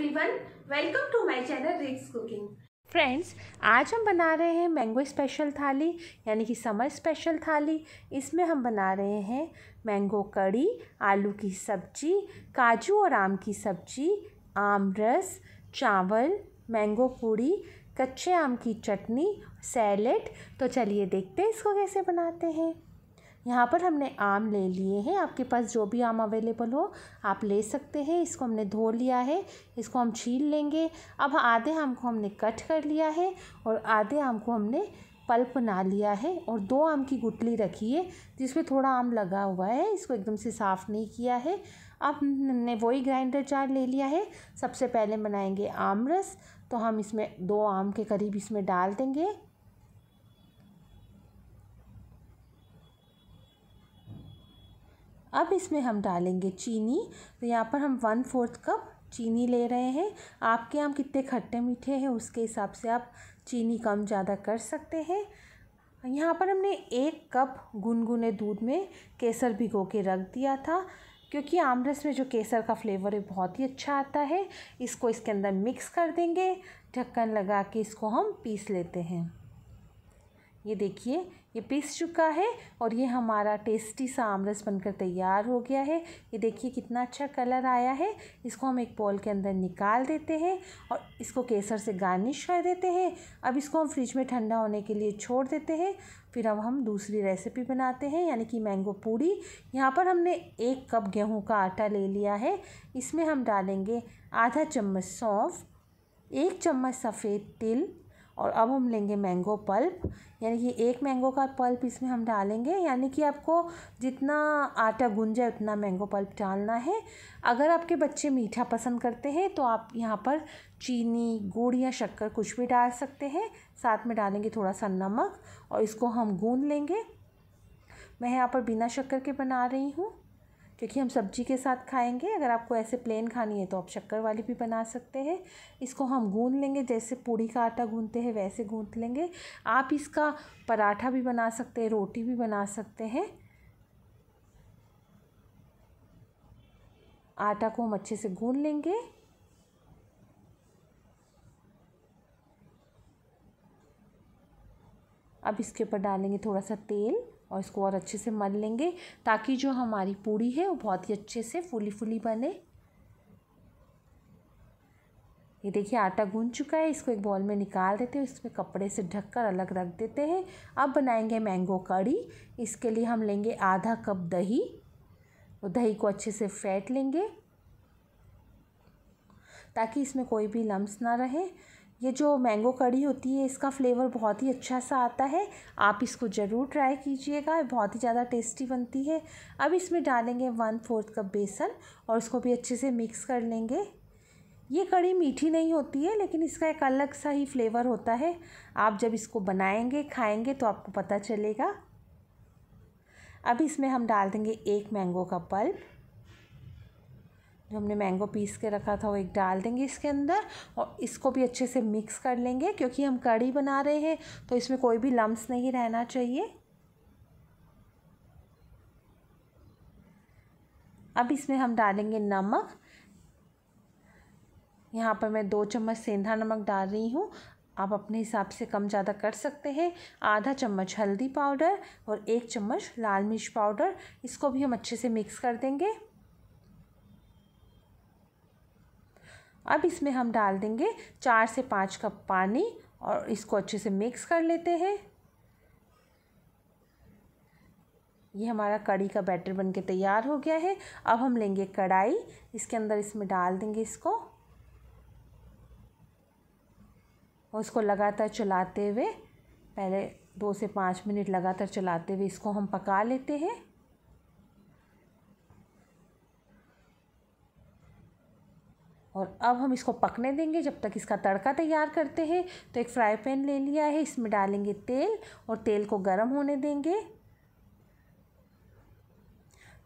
everyone welcome to my channel Rick's cooking friends आज हम बना रहे हैं मैंगो स्पेशल थाली यानी कि समर स्पेशल थाली इसमें हम बना रहे हैं मैंगो कड़ी आलू की सब्जी काजू और आम की सब्जी आम रस चावल मैंगो पूड़ी कच्चे आम की चटनी सैलेड तो चलिए देखते हैं इसको कैसे बनाते हैं यहाँ पर हमने आम ले लिए हैं आपके पास जो भी आम अवेलेबल हो आप ले सकते हैं इसको हमने धो लिया है इसको हम छील लेंगे अब आधे आम को हमने कट कर लिया है और आधे आम को हमने पल्प बना लिया है और दो आम की गुटली रखी है जिसमें थोड़ा आम लगा हुआ है इसको एकदम से साफ़ नहीं किया है अब हमने वही ग्राइंडर जार ले लिया है सबसे पहले बनाएंगे आम रस तो हम इसमें दो आम के करीब इसमें डाल देंगे अब इसमें हम डालेंगे चीनी तो यहाँ पर हम वन फोर्थ कप चीनी ले रहे हैं आपके यहाँ कितने खट्टे मीठे हैं उसके हिसाब से आप चीनी कम ज़्यादा कर सकते हैं यहाँ पर हमने एक कप गुनगुने दूध में केसर भिगो के रख दिया था क्योंकि आमरस में जो केसर का फ्लेवर है बहुत ही अच्छा आता है इसको इसके अंदर मिक्स कर देंगे ढक्कन लगा के इसको हम पीस लेते हैं ये देखिए ये पीस चुका है और ये हमारा टेस्टी सा आमरस बनकर तैयार हो गया है ये देखिए कितना अच्छा कलर आया है इसको हम एक बॉल के अंदर निकाल देते हैं और इसको केसर से गार्निश कर देते हैं अब इसको हम फ्रिज में ठंडा होने के लिए छोड़ देते हैं फिर अब हम दूसरी रेसिपी बनाते हैं यानी कि मैंगो पूड़ी यहाँ पर हमने एक कप गेहूँ का आटा ले लिया है इसमें हम डालेंगे आधा चम्मच सौंफ एक चम्मच सफ़ेद तिल और अब हम लेंगे मैंगो पल्प यानी कि एक मैंगो का पल्प इसमें हम डालेंगे यानी कि आपको जितना आटा गूंजा उतना मैंगो पल्प डालना है अगर आपके बच्चे मीठा पसंद करते हैं तो आप यहाँ पर चीनी गुड़ या शक्कर कुछ भी डाल सकते हैं साथ में डालेंगे थोड़ा सा नमक और इसको हम गूंद लेंगे मैं यहाँ पर बिना शक्कर के बना रही हूँ क्योंकि हम सब्जी के साथ खाएंगे अगर आपको ऐसे प्लेन खानी है तो आप शक्कर वाली भी बना सकते हैं इसको हम गूंद लेंगे जैसे पूड़ी का आटा गूंदते हैं वैसे गूंद लेंगे आप इसका पराठा भी बना सकते हैं रोटी भी बना सकते हैं आटा को हम अच्छे से गूंद लेंगे अब इसके ऊपर डालेंगे थोड़ा सा तेल और इसको और अच्छे से मल लेंगे ताकि जो हमारी पूड़ी है वो बहुत ही अच्छे से फूली फूली बने ये देखिए आटा गून चुका है इसको एक बॉल में निकाल देते हैं इसमें कपड़े से ढककर अलग रख देते हैं अब बनाएंगे मैंगो कड़ी इसके लिए हम लेंगे आधा कप दही वो दही को अच्छे से फेंट लेंगे ताकि इसमें कोई भी लम्स ना रहे ये जो मैंगो कड़ी होती है इसका फ्लेवर बहुत ही अच्छा सा आता है आप इसको ज़रूर ट्राई कीजिएगा बहुत ही ज़्यादा टेस्टी बनती है अब इसमें डालेंगे वन फोर्थ कप बेसन और इसको भी अच्छे से मिक्स कर लेंगे ये कड़ी मीठी नहीं होती है लेकिन इसका एक अलग सा ही फ्लेवर होता है आप जब इसको बनाएंगे खाएंगे तो आपको पता चलेगा अब इसमें हम डाल देंगे एक मैंगो का पल्प जो हमने मैंगो पीस के रखा था वो एक डाल देंगे इसके अंदर और इसको भी अच्छे से मिक्स कर लेंगे क्योंकि हम कड़ी बना रहे हैं तो इसमें कोई भी लम्स नहीं रहना चाहिए अब इसमें हम डालेंगे नमक यहाँ पर मैं दो चम्मच सेंधा नमक डाल रही हूँ आप अपने हिसाब से कम ज़्यादा कर सकते हैं आधा चम्मच हल्दी पाउडर और एक चम्मच लाल मिर्च पाउडर इसको भी हम अच्छे से मिक्स कर देंगे अब इसमें हम डाल देंगे चार से पाँच कप पानी और इसको अच्छे से मिक्स कर लेते हैं ये हमारा कड़ी का बैटर बन के तैयार हो गया है अब हम लेंगे कढ़ाई इसके अंदर इसमें डाल देंगे इसको और इसको लगातार चलाते हुए पहले दो से पाँच मिनट लगातार चलाते हुए इसको हम पका लेते हैं और अब हम इसको पकने देंगे जब तक इसका तड़का तैयार करते हैं तो एक फ्राई पैन ले लिया है इसमें डालेंगे तेल और तेल को गर्म होने देंगे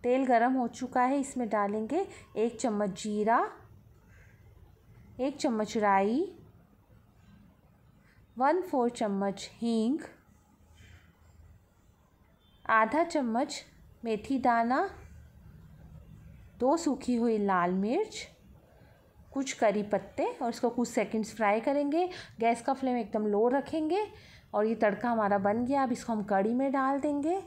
तेल गर्म हो चुका है इसमें डालेंगे एक चम्मच जीरा एक चम्मच राई वन फोर चम्मच हींग आधा चम्मच मेथी दाना दो सूखी हुई लाल मिर्च कुछ करी पत्ते और इसको कुछ सेकंड्स फ्राई करेंगे गैस का फ्लेम एकदम लो रखेंगे और ये तड़का हमारा बन गया अब इसको हम कड़ी में डाल देंगे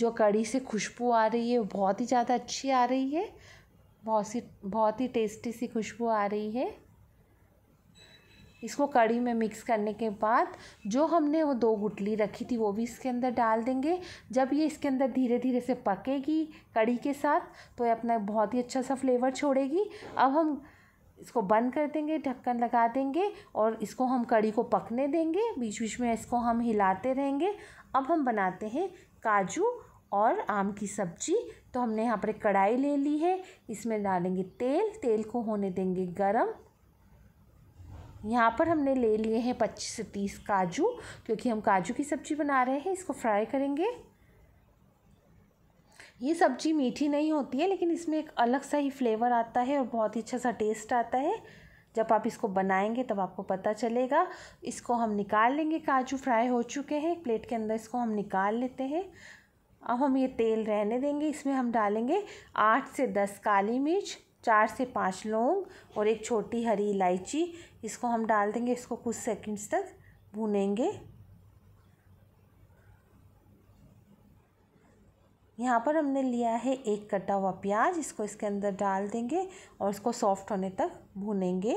जो कड़ी से खुशबू आ रही है वो बहुत ही ज़्यादा अच्छी आ रही है बहुत सी बहुत ही टेस्टी सी खुशबू आ रही है इसको कड़ी में मिक्स करने के बाद जो हमने वो दो गुटली रखी थी वो भी इसके अंदर डाल देंगे जब ये इसके अंदर धीरे धीरे से पकेगी कड़ी के साथ तो ये अपना बहुत ही अच्छा सा फ्लेवर छोड़ेगी अब हम इसको बंद कर देंगे ढक्कन लगा देंगे और इसको हम कड़ी को पकने देंगे बीच बीच में इसको हम हिलाते रहेंगे अब हम बनाते हैं काजू और आम की सब्जी तो हमने यहाँ पर कढ़ाई ले ली है इसमें डालेंगे तेल तेल को होने देंगे गरम यहाँ पर हमने ले लिए हैं पच्चीस से तीस काजू क्योंकि हम काजू की सब्ज़ी बना रहे हैं इसको फ्राई करेंगे ये सब्ज़ी मीठी नहीं होती है लेकिन इसमें एक अलग सा ही फ्लेवर आता है और बहुत ही अच्छा सा टेस्ट आता है जब आप इसको बनाएंगे तब आपको पता चलेगा इसको हम निकाल लेंगे काजू फ्राई हो चुके हैं प्लेट के अंदर इसको हम निकाल लेते हैं अब हम ये तेल रहने देंगे इसमें हम डालेंगे आठ से दस काली मिर्च चार से पाँच लौंग और एक छोटी हरी इलायची इसको हम डाल देंगे इसको कुछ सेकंड्स तक भूनेंगे यहाँ पर हमने लिया है एक कटा हुआ प्याज इसको इसके अंदर डाल देंगे और इसको सॉफ्ट होने तक भूनेंगे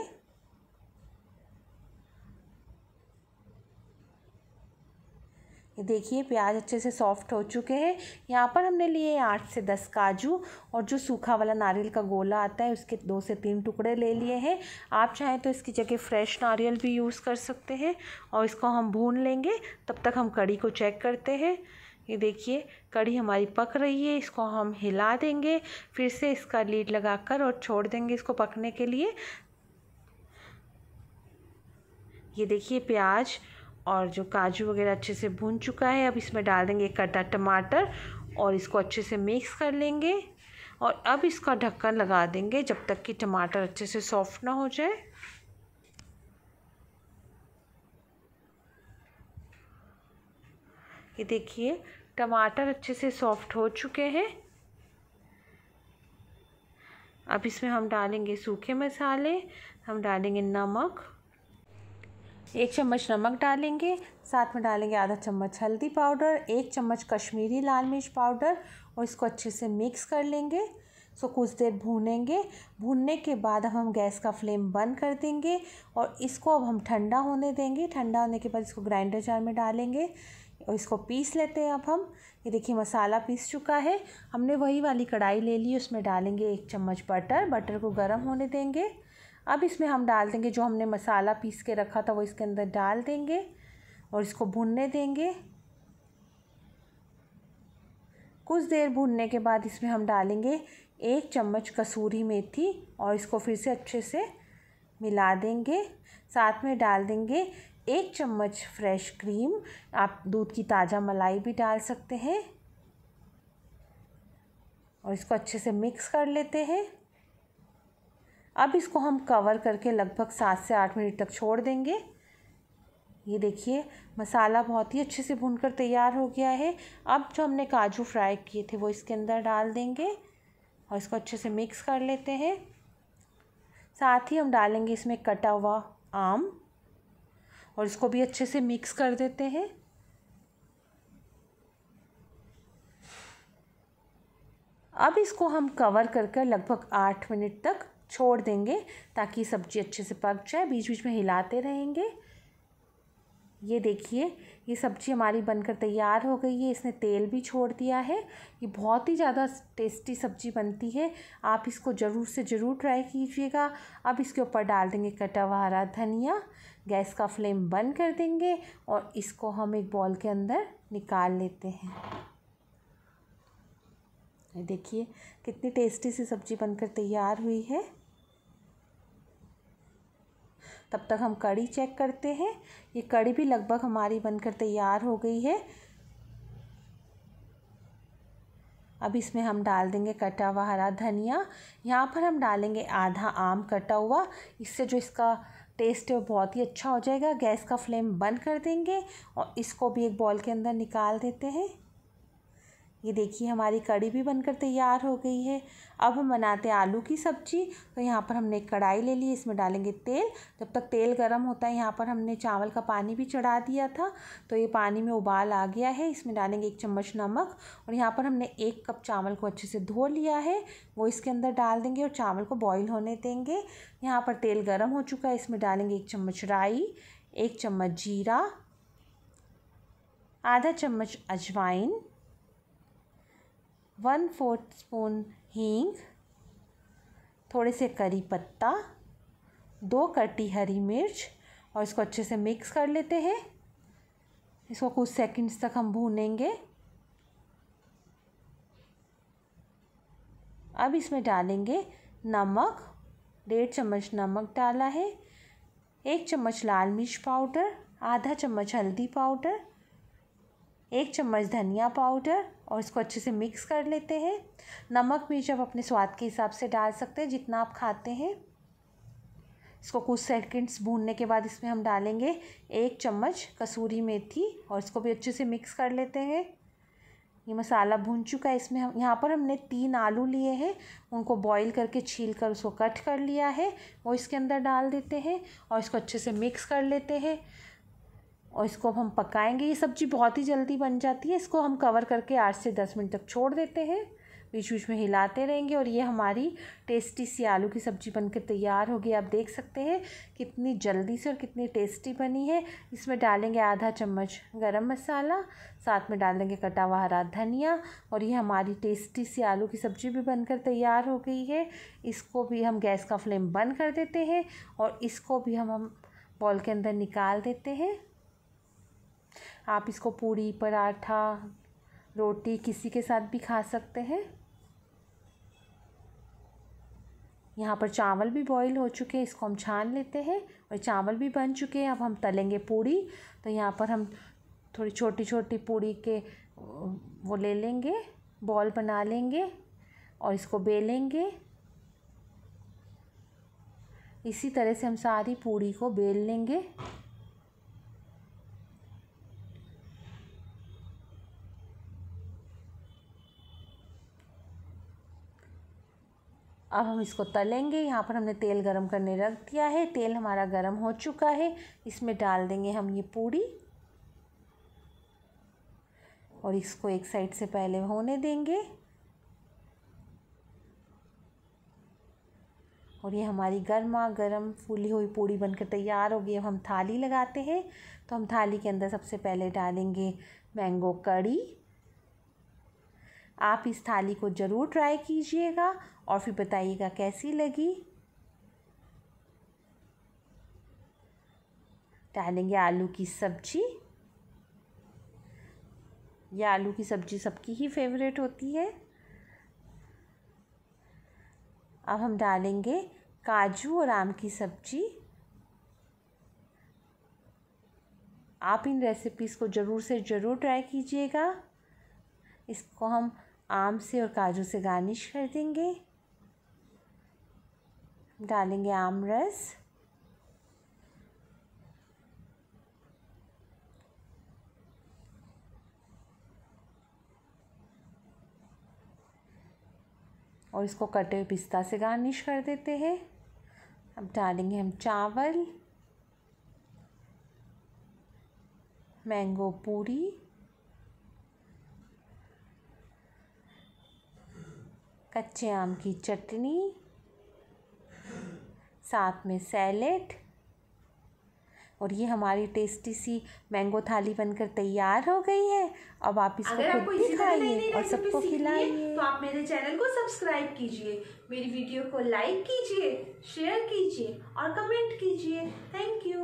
ये देखिए प्याज अच्छे से सॉफ्ट हो चुके हैं यहाँ पर हमने लिए आठ से दस काजू और जो सूखा वाला नारियल का गोला आता है उसके दो से तीन टुकड़े ले लिए हैं आप चाहें तो इसकी जगह फ्रेश नारियल भी यूज़ कर सकते हैं और इसको हम भून लेंगे तब तक हम कड़ी को चेक करते हैं ये देखिए कड़ी हमारी पक रही है इसको हम हिला देंगे फिर से इसका लीड लगाकर और छोड़ देंगे इसको पकने के लिए ये देखिए प्याज और जो काजू वगैरह अच्छे से भून चुका है अब इसमें डाल देंगे कटा टमाटर और इसको अच्छे से मिक्स कर लेंगे और अब इसका ढक्कन लगा देंगे जब तक कि टमाटर अच्छे से सॉफ्ट ना हो जाए ये देखिए टमाटर अच्छे से सॉफ्ट हो चुके हैं अब इसमें हम डालेंगे सूखे मसाले हम डालेंगे नमक एक चम्मच नमक डालेंगे साथ में डालेंगे आधा चम्मच हल्दी पाउडर एक चम्मच कश्मीरी लाल मिर्च पाउडर और इसको अच्छे से मिक्स कर लेंगे सो कुछ देर भूनेंगे भूनने के बाद अब हम गैस का फ्लेम बंद कर देंगे और इसको अब हम ठंडा होने देंगे ठंडा होने के बाद इसको ग्राइंडर जार में डालेंगे और इसको पीस लेते हैं अब हम ये देखिए मसाला पीस चुका है हमने वही वाली कढ़ाई ले ली उसमें डालेंगे एक चम्मच बटर बटर को गर्म होने देंगे अब इसमें हम डाल देंगे जो हमने मसाला पीस के रखा था वो इसके अंदर डाल देंगे और इसको भुनने देंगे कुछ देर भुनने के बाद इसमें हम डालेंगे एक चम्मच कसूरी मेथी और इसको फिर से अच्छे से मिला देंगे साथ में डाल देंगे एक चम्मच फ्रेश क्रीम आप दूध की ताज़ा मलाई भी डाल सकते हैं और इसको अच्छे से मिक्स कर लेते हैं अब इसको हम कवर करके लगभग सात से आठ मिनट तक छोड़ देंगे ये देखिए मसाला बहुत ही अच्छे से भूनकर तैयार हो गया है अब जो हमने काजू फ्राई किए थे वो इसके अंदर डाल देंगे और इसको अच्छे से मिक्स कर लेते हैं साथ ही हम डालेंगे इसमें कटा हुआ आम और इसको भी अच्छे से मिक्स कर देते हैं अब इसको हम कवर कर कर लगभग आठ मिनट तक छोड़ देंगे ताकि सब्जी अच्छे से पक जाए बीच बीच में हिलाते रहेंगे ये देखिए ये सब्ज़ी हमारी बनकर तैयार हो गई है इसने तेल भी छोड़ दिया है ये बहुत ही ज़्यादा टेस्टी सब्ज़ी बनती है आप इसको ज़रूर से ज़रूर ट्राई कीजिएगा अब इसके ऊपर डाल देंगे कटा हुआ हरा धनिया गैस का फ्लेम बंद कर देंगे और इसको हम एक बॉल के अंदर निकाल लेते हैं देखिए कितनी टेस्टी सी सब्ज़ी बनकर तैयार हुई है तब तक हम कड़ी चेक करते हैं ये कड़ी भी लगभग हमारी बनकर तैयार हो गई है अब इसमें हम डाल देंगे कटा हुआ हरा धनिया यहाँ पर हम डालेंगे आधा आम कटा हुआ इससे जो इसका टेस्ट है वो बहुत ही अच्छा हो जाएगा गैस का फ्लेम बंद कर देंगे और इसको भी एक बॉल के अंदर निकाल देते हैं ये देखिए हमारी कड़ी भी बनकर तैयार हो गई है अब हम बनाते हैं आलू की सब्जी तो यहाँ पर हमने कढ़ाई ले ली इसमें डालेंगे तेल जब तक तेल गर्म होता है यहाँ पर हमने चावल का पानी भी चढ़ा दिया था तो ये पानी में उबाल आ गया है इसमें डालेंगे एक चम्मच नमक और यहाँ पर हमने एक कप चावल को अच्छे से धो लिया है वो इसके अंदर डाल देंगे और चावल को बॉयल होने देंगे यहाँ पर तेल गर्म हो चुका है इसमें डालेंगे एक चम्मच राई एक चम्मच जीरा आधा चम्मच अजवाइन वन फोर्थ स्पून हींग थोड़े से करी पत्ता दो कटी हरी मिर्च और इसको अच्छे से मिक्स कर लेते हैं इसको कुछ सेकंड्स तक हम भूनेंगे अब इसमें डालेंगे नमक डेढ़ चम्मच नमक डाला है एक चम्मच लाल मिर्च पाउडर आधा चम्मच हल्दी पाउडर एक चम्मच धनिया पाउडर और इसको अच्छे से मिक्स कर लेते हैं नमक भी जब अपने स्वाद के हिसाब से डाल सकते हैं जितना आप खाते हैं इसको कुछ सेकंड्स भूनने के बाद इसमें हम डालेंगे एक चम्मच कसूरी मेथी और इसको भी अच्छे से मिक्स कर लेते हैं ये मसाला भून चुका है इसमें हम यहाँ पर हमने तीन आलू लिए हैं उनको बॉईल करके छील कर उसको कट कर लिया है वो इसके अंदर डाल देते हैं और इसको अच्छे से मिक्स कर लेते हैं और इसको अब हम पकाएंगे ये सब्ज़ी बहुत ही जल्दी बन जाती है इसको हम कवर करके आठ से दस मिनट तक छोड़ देते हैं बीच बीच में हिलाते रहेंगे और ये हमारी टेस्टी सी आलू की सब्ज़ी बनकर तैयार होगी आप देख सकते हैं कितनी जल्दी से और कितनी टेस्टी बनी है इसमें डालेंगे आधा चम्मच गरम मसाला साथ में डाल देंगे कटा हुआ हरा धनिया और ये हमारी टेस्टी सी आलू की सब्ज़ी भी बनकर तैयार हो गई है इसको भी हम गैस का फ्लेम बंद कर देते हैं और इसको भी हम हम बॉल के अंदर निकाल देते हैं आप इसको पूरी पराठा रोटी किसी के साथ भी खा सकते हैं यहाँ पर चावल भी बॉईल हो चुके हैं इसको हम छान लेते हैं और चावल भी बन चुके हैं अब हम तलेंगे पूड़ी तो यहाँ पर हम थोड़ी छोटी छोटी पूड़ी के वो ले लेंगे बॉल बना लेंगे और इसको बेलेंगे इसी तरह से हम सारी पूड़ी को बेल लेंगे अब हम इसको तलेंगे यहाँ पर हमने तेल गरम करने रख दिया है तेल हमारा गरम हो चुका है इसमें डाल देंगे हम ये पूड़ी और इसको एक साइड से पहले होने देंगे और ये हमारी गर्मा गर्म फूली हुई पूड़ी बनकर तैयार होगी अब हम थाली लगाते हैं तो हम थाली के अंदर सबसे पहले डालेंगे मैंगो कड़ी आप इस थाली को ज़रूर ट्राई कीजिएगा और फिर बताइएगा कैसी लगी डालेंगे आलू की सब्जी ये आलू की सब्जी सबकी ही फेवरेट होती है अब हम डालेंगे काजू और आम की सब्जी आप इन रेसिपीज़ को ज़रूर से ज़रूर ट्राई कीजिएगा इसको हम आम से और काजू से गार्निश कर देंगे डालेंगे आमरस और इसको कटे हुए पिस्ता से गार्निश कर देते हैं अब डालेंगे हम चावल मैंगो पूरी कच्चे आम की चटनी साथ में सैलेड और ये हमारी टेस्टी सी मैंगो थाली बनकर तैयार हो गई है अब आप इसको खुद भी खाइए और सबको खिलाइए तो आप मेरे चैनल को सब्सक्राइब कीजिए मेरी वीडियो को लाइक कीजिए शेयर कीजिए और कमेंट कीजिए थैंक यू